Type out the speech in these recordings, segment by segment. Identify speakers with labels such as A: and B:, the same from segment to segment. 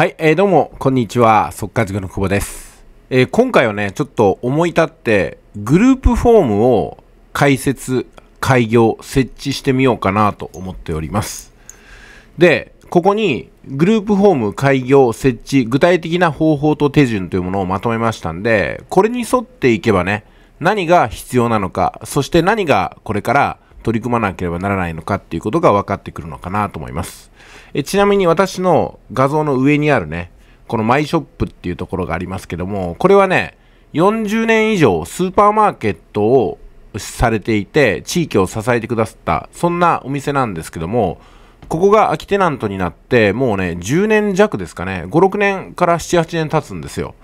A: はい、えー、どうも、こんにちは。速稼塾の久保です、えー、今回はね、ちょっと思い立って、グループフォームを開設、開業、設置してみようかなと思っております。で、ここに、グループフォーム開業、設置、具体的な方法と手順というものをまとめましたんで、これに沿っていけばね、何が必要なのか、そして何がこれから取り組まなければならないのかっていうことが分かってくるのかなと思います。えちなみに私の画像の上にあるね、このマイショップっていうところがありますけども、これはね、40年以上スーパーマーケットをされていて、地域を支えてくださった、そんなお店なんですけども、ここが空きテナントになって、もうね、10年弱ですかね、5、6年から7、8年経つんですよ。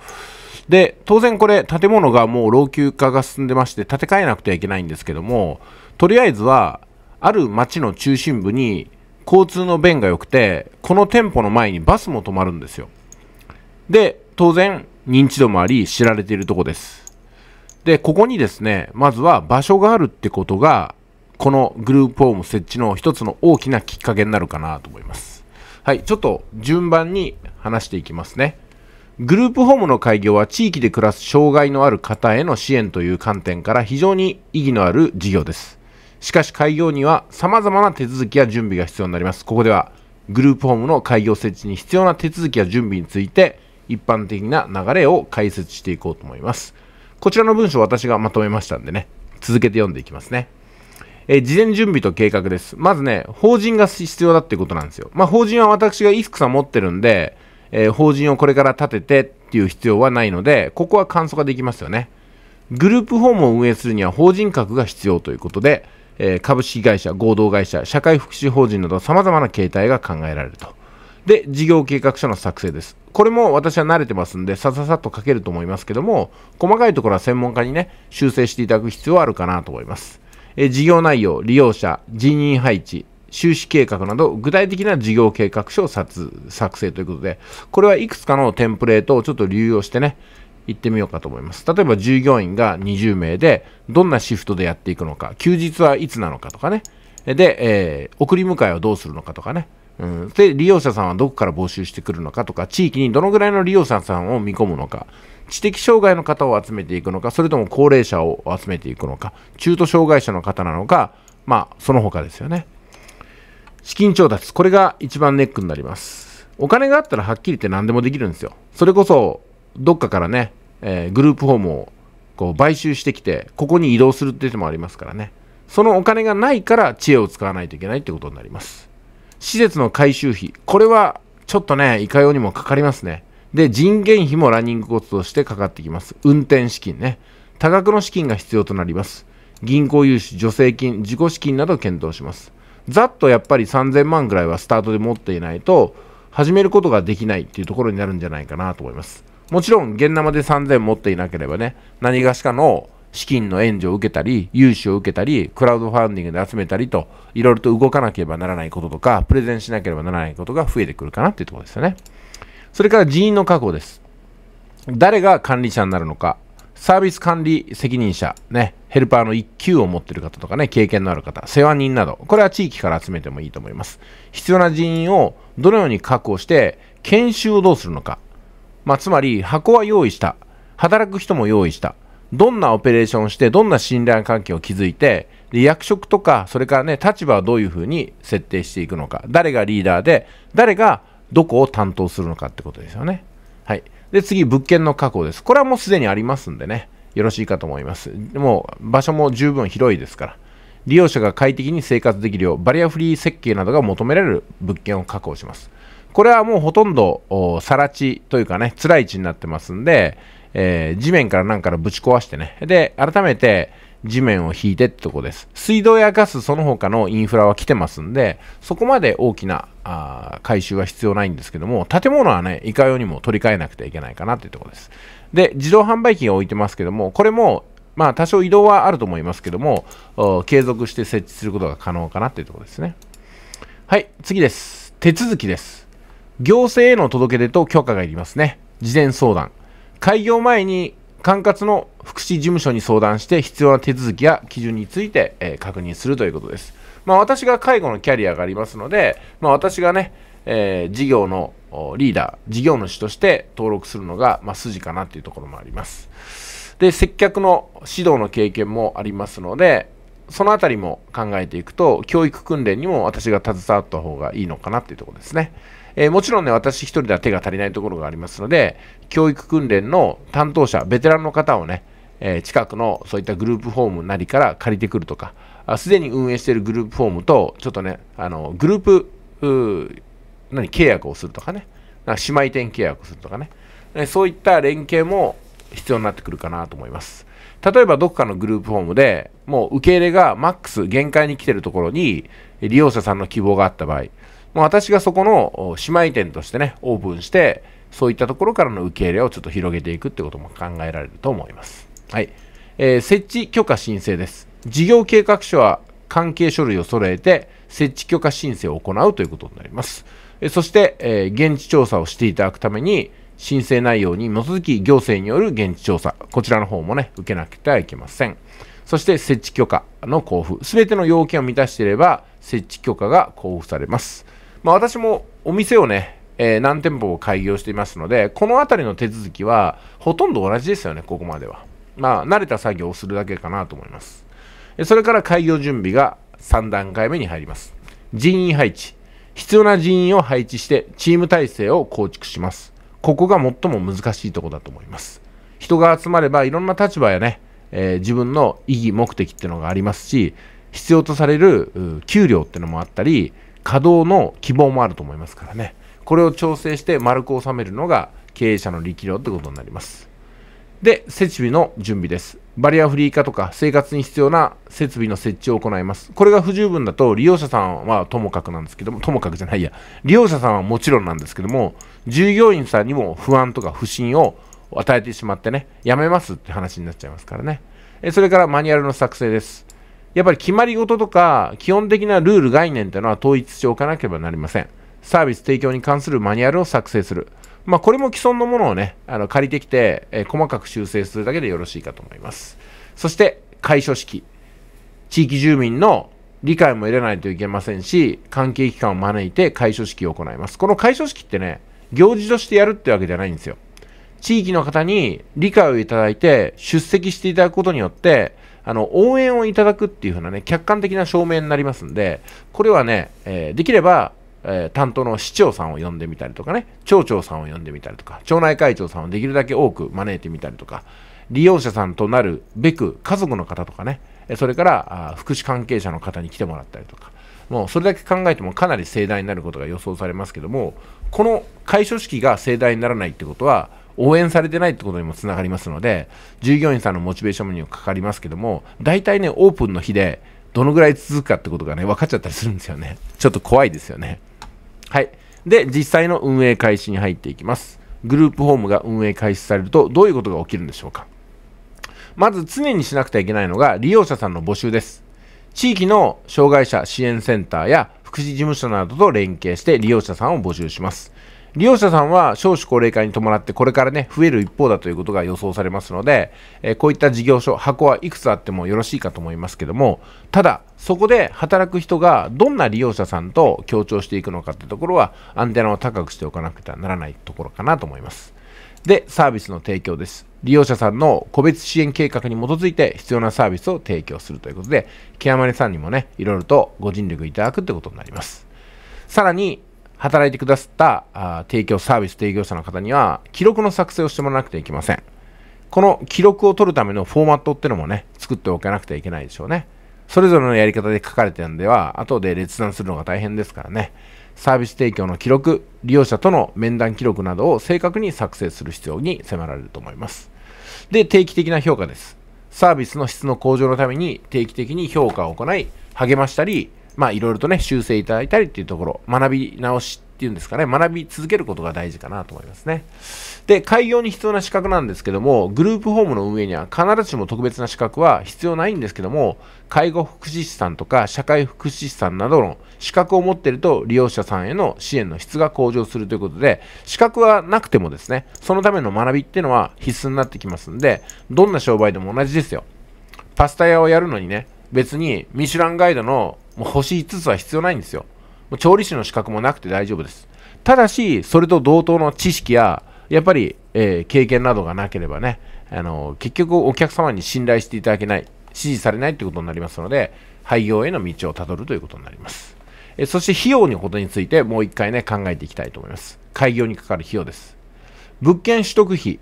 A: で、当然これ、建物がもう老朽化が進んでまして、建て替えなくてはいけないんですけども、とりあえずは、ある町の中心部に交通の便が良くて、この店舗の前にバスも止まるんですよ。で、当然、認知度もあり、知られているとこです。で、ここにですね、まずは場所があるってことが、このグループホーム設置の一つの大きなきっかけになるかなと思います。はい、ちょっと順番に話していきますね。グループホームの開業は地域で暮らす障害のある方への支援という観点から非常に意義のある事業です。しかし開業には様々な手続きや準備が必要になります。ここではグループホームの開業設置に必要な手続きや準備について一般的な流れを解説していこうと思います。こちらの文章私がまとめましたんでね、続けて読んでいきますね。え事前準備と計画です。まずね、法人が必要だってことなんですよ。まあ、法人は私が衣服さん持ってるんで、えー、法人をこれから立ててっていう必要はないので、ここは簡素化できますよね。グループホームを運営するには法人格が必要ということで、えー、株式会社、合同会社、社会福祉法人など様々な形態が考えられると。で、事業計画書の作成です。これも私は慣れてますんで、さささっと書けると思いますけども、細かいところは専門家にね、修正していただく必要はあるかなと思います。え事業内容、利用者、人員配置、収支計画など具体的な事業計画書を作成ということで、これはいくつかのテンプレートをちょっと流用してね、行ってみようかと思います。例えば従業員が20名で、どんなシフトでやっていくのか、休日はいつなのかとかね、で、えー、送り迎えはどうするのかとかね、うん、で、利用者さんはどこから募集してくるのかとか、地域にどのぐらいの利用者さんを見込むのか、知的障害の方を集めていくのか、それとも高齢者を集めていくのか、中途障害者の方なのか、まあ、その他ですよね。資金調達、これが一番ネックになります。お金があったらはっきり言って何でもできるんですよ。それこそ、どっかからね、えー、グループホームをこう買収してきて、ここに移動するって手もありますからね。そのお金がないから知恵を使わないといけないってことになります。施設の改修費、これはちょっとね、いかようにもかかりますね。で、人件費もランニングコストとしてかかってきます。運転資金ね。多額の資金が必要となります。銀行融資、助成金、自己資金など検討します。ざっとやっぱり3000万ぐらいはスタートで持っていないと、始めることができないっていうところになるんじゃないかなと思います。もちろん、現生で3000持っていなければね、何がしかの資金の援助を受けたり、融資を受けたり、クラウドファンディングで集めたりと、いろいろと動かなければならないこととか、プレゼンしなければならないことが増えてくるかなっていうところですよね。それから人員の確保です。誰が管理者になるのか、サービス管理責任者、ね、ヘルパーの1級を持っている方とかね、経験のある方、世話人など、これは地域から集めてもいいと思います。必要な人員をどのように確保して、研修をどうするのか。まあ、つまり、箱は用意した。働く人も用意した。どんなオペレーションして、どんな信頼関係を築いて、で役職とか、それからね、立場はどういうふうに設定していくのか。誰がリーダーで、誰がどこを担当するのかってことですよね。はい。で、次、物件の確保です。これはもうすでにありますんでね、よろしいかと思います。もう、場所も十分広いですから、利用者が快適に生活できるよう、バリアフリー設計などが求められる物件を確保します。これはもうほとんど、さら地というかね、辛い地になってますんで、えー、地面からなんからぶち壊してね、で、改めて、地面を引いてってとこです。水道やガス、その他のインフラは来てますんで、そこまで大きなあ改修は必要ないんですけども、建物はね、いかようにも取り替えなくてはいけないかなっていうとこです。で、自動販売機が置いてますけども、これも、まあ多少移動はあると思いますけども、継続して設置することが可能かなっていうとこですね。はい、次です。手続きです。行政への届け出と許可がいりますね。事前相談。開業前に管轄の福祉事務所に相談して必要な手続きや基準について、えー、確認するということです。まあ、私が介護のキャリアがありますので、まあ、私がね、えー、事業のリーダー、事業主として登録するのが、まあ、筋かなというところもあります。で、接客の指導の経験もありますので、そのあたりも考えていくと、教育訓練にも私が携わった方がいいのかなっていうところですね。えー、もちろんね、私一人では手が足りないところがありますので、教育訓練の担当者、ベテランの方をね、えー、近くのそういったグループホームなりから借りてくるとか、すでに運営しているグループホームと、ちょっとね、あのグループ何契約をするとかね、なんか姉妹店契約をするとかね、そういった連携も必要になってくるかなと思います。例えばどっかのグループホームでもう受け入れがマックス限界に来てるところに利用者さんの希望があった場合もう私がそこの姉妹店としてね、オープンして、そういったところからの受け入れをちょっと広げていくってことも考えられると思います。はい。えー、設置許可申請です。事業計画書は関係書類を揃えて、設置許可申請を行うということになります。えそして、えー、現地調査をしていただくために、申請内容に基づき行政による現地調査、こちらの方もね、受けなくてはいけません。そして設置許可の交付、すべての要件を満たしていれば、設置許可が交付されます。まあ、私もお店をね、えー、何店舗も開業していますので、この辺りの手続きはほとんど同じですよね、ここまでは。まあ、慣れた作業をするだけかなと思います。それから開業準備が3段階目に入ります。人員配置。必要な人員を配置してチーム体制を構築します。ここが最も難しいとこだと思います。人が集まればいろんな立場やね、えー、自分の意義、目的っていうのがありますし、必要とされる給料っていうのもあったり、稼働の希望もあると思いますからね。これを調整して丸く収めるのが経営者の力量ってことになります。で、設備の準備です。バリアフリー化とか生活に必要な設備の設置を行います。これが不十分だと利用者さんはともかくなんですけども、ともかくじゃないや、利用者さんはもちろんなんですけども、従業員さんにも不安とか不信を与えてしまってね、やめますって話になっちゃいますからね。それからマニュアルの作成です。やっぱり決まり事とか基本的なルール概念というのは統一しておかなければなりません。サービス提供に関するマニュアルを作成する。まあ、これも既存のものをね、あの借りてきて、えー、細かく修正するだけでよろしいかと思います。そして、解消式。地域住民の理解も得れないといけませんし、関係機関を招いて解消式を行います。この解消式ってね、行事としてやるってわけじゃないんですよ。地域の方に理解をいただいて、出席していただくことによって、あの、応援をいただくっていうふうなね、客観的な証明になりますんで、これはね、えー、できれば、えー、担当の市長さんを呼んでみたりとかね、町長さんを呼んでみたりとか、町内会長さんをできるだけ多く招いてみたりとか、利用者さんとなるべく家族の方とかね、それから福祉関係者の方に来てもらったりとか、もうそれだけ考えてもかなり盛大になることが予想されますけども、この会所式が盛大にならないってことは、応援されてないってことにもつながりますので、従業員さんのモチベーションにもかかりますけども、大体ね、オープンの日で、どのぐらい続くかってことがね、分かっちゃったりするんですよね。ちょっと怖いですよね。はい。で、実際の運営開始に入っていきます。グループホームが運営開始されると、どういうことが起きるんでしょうか。まず常にしなくてはいけないのが、利用者さんの募集です。地域の障害者支援センターや福祉事務所などと連携して利用者さんを募集します。利用者さんは少子高齢化に伴ってこれからね、増える一方だということが予想されますので、えこういった事業所、箱はいくつあってもよろしいかと思いますけども、ただ、そこで働く人がどんな利用者さんと協調していくのかってところは、アンテナを高くしておかなくてはならないところかなと思います。で、サービスの提供です。利用者さんの個別支援計画に基づいて必要なサービスを提供するということで、ケアマネさんにもね、いろいろとご尽力いただくってことになります。さらに、働いてくださったあ提供、サービス提供者の方には、記録の作成をしてもらわなくてはいけません。この記録を取るためのフォーマットってのもね、作っておかなくてはいけないでしょうね。それぞれのやり方で書かれてるんでは、後で列断するのが大変ですからね。サービス提供の記録、利用者との面談記録などを正確に作成する必要に迫られると思います。で、定期的な評価です。サービスの質の向上のために定期的に評価を行い、励ましたり、まあいろいろとね、修正いただいたりっていうところ、学び直しっていうんですかね、学び続けることが大事かなと思いますね。で、開業に必要な資格なんですけども、グループホームの運営には必ずしも特別な資格は必要ないんですけども、介護福祉士さんとか社会福祉士さんなどの資格を持っていると利用者さんへの支援の質が向上するということで、資格はなくてもですね、そのための学びっていうのは必須になってきますんで、どんな商売でも同じですよ。パスタ屋をやるのにね、別にミシュランガイドのもう星5つは必要ないんですよ。もう調理師の資格もなくて大丈夫です。ただし、それと同等の知識や、やっぱり、えー、経験などがなければね、あの結局お客様に信頼していただけない、支持されないということになりますので、廃業への道をたどるということになります。えー、そして費用のことについてもう一回ね、考えていきたいと思います。開業にかかる費用です。物件取得費、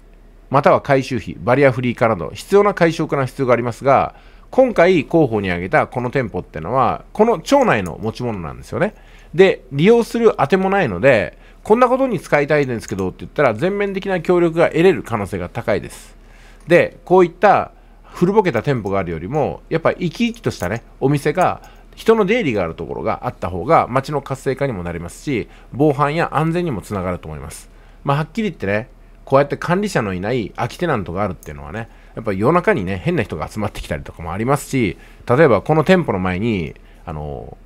A: または改修費、バリアフリー化など、必要な解消化の必要がありますが、今回候補に挙げたこの店舗ってのは、この町内の持ち物なんですよね。で、利用するあてもないので、こんなことに使いたいんですけどって言ったら、全面的な協力が得れる可能性が高いです。で、こういった古ぼけた店舗があるよりも、やっぱ生き生きとしたね、お店が、人の出入りがあるところがあった方が、街の活性化にもなりますし、防犯や安全にもつながると思います。まあ、はっきり言ってね、こうやって管理者のいない空きテナントがあるっていうのはね、やっぱ夜中にね、変な人が集まってきたりとかもありますし、例えばこの店舗の前に、あの、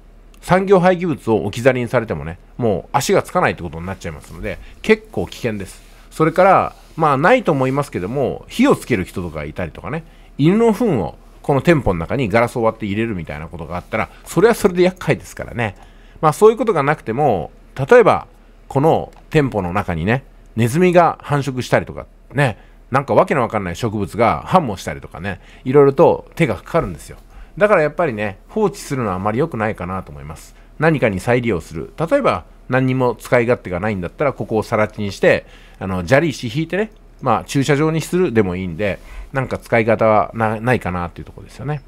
A: 産業廃棄物を置き去りにされてもね、もう足がつかないってことになっちゃいますので、結構危険です。それから、まあないと思いますけども、火をつける人とかいたりとかね、犬の糞をこの店舗の中にガラスを割って入れるみたいなことがあったら、それはそれで厄介ですからね。まあそういうことがなくても、例えば、この店舗の中にね、ネズミが繁殖したりとか、ね、なんかわけのわかんない植物が繁茂したりとかね、いろいろと手がかかるんですよ。だからやっぱりね、放置するのはあまり良くないかなと思います。何かに再利用する。例えば、何にも使い勝手がないんだったら、ここをさら地にして、あの、砂利石引いてね、まあ、駐車場にするでもいいんで、なんか使い方はないかなっていうとこですよね。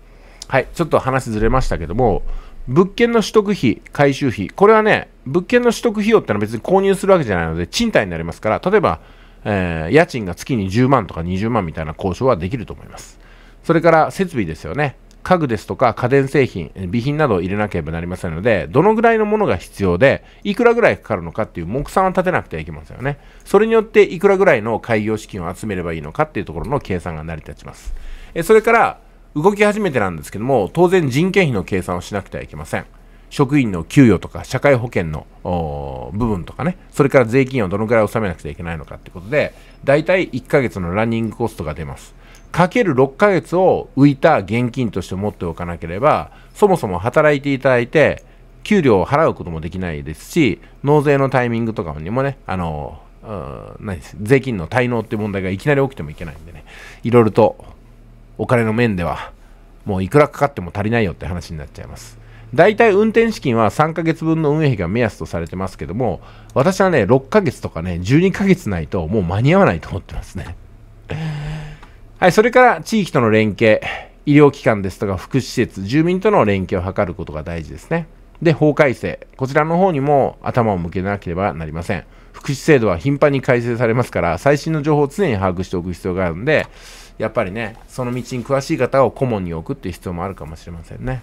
A: はい、ちょっと話ずれましたけども、物件の取得費、回収費、これはね、物件の取得費用ってのは別に購入するわけじゃないので、賃貸になりますから、例えば、えー、家賃が月に10万とか20万みたいな交渉はできると思います。それから設備ですよね。家具ですとか家電製品、備品などを入れなければなりませんので、どのぐらいのものが必要で、いくらぐらいかかるのかっていう目算は立てなくてはいけませんよね。それによっていくらぐらいの開業資金を集めればいいのかっていうところの計算が成り立ちます。えそれから、動き始めてなんですけども、当然人件費の計算をしなくてはいけません。職員の給与とか社会保険の部分とかね、それから税金をどのくらい納めなくちゃいけないのかってことで、大体1ヶ月のランニングコストが出ます。かける6ヶ月を浮いた現金として持っておかなければ、そもそも働いていただいて、給料を払うこともできないですし、納税のタイミングとかにもね、あの、何です税金の滞納って問題がいきなり起きてもいけないんでね、いろいろとお金の面では、もういくらかかっても足りないよって話になっちゃいます。大体運転資金は3ヶ月分の運営費が目安とされてますけども、私はね、6ヶ月とかね、12ヶ月ないともう間に合わないと思ってますね。はい、それから地域との連携、医療機関ですとか福祉施設、住民との連携を図ることが大事ですね。で、法改正、こちらの方にも頭を向けなければなりません。福祉制度は頻繁に改正されますから、最新の情報を常に把握しておく必要があるんで、やっぱりね、その道に詳しい方を顧問に置くっていう必要もあるかもしれませんね。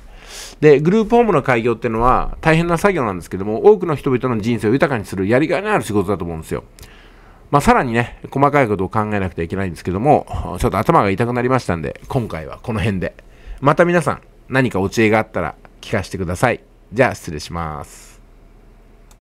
A: で、グループホームの開業っていうのは大変な作業なんですけども、多くの人々の人生を豊かにするやりがいのある仕事だと思うんですよ。まあ、さらにね、細かいことを考えなくてはいけないんですけども、ちょっと頭が痛くなりましたんで、今回はこの辺で。また皆さん、何かお知恵があったら聞かせてください。じゃあ失礼します。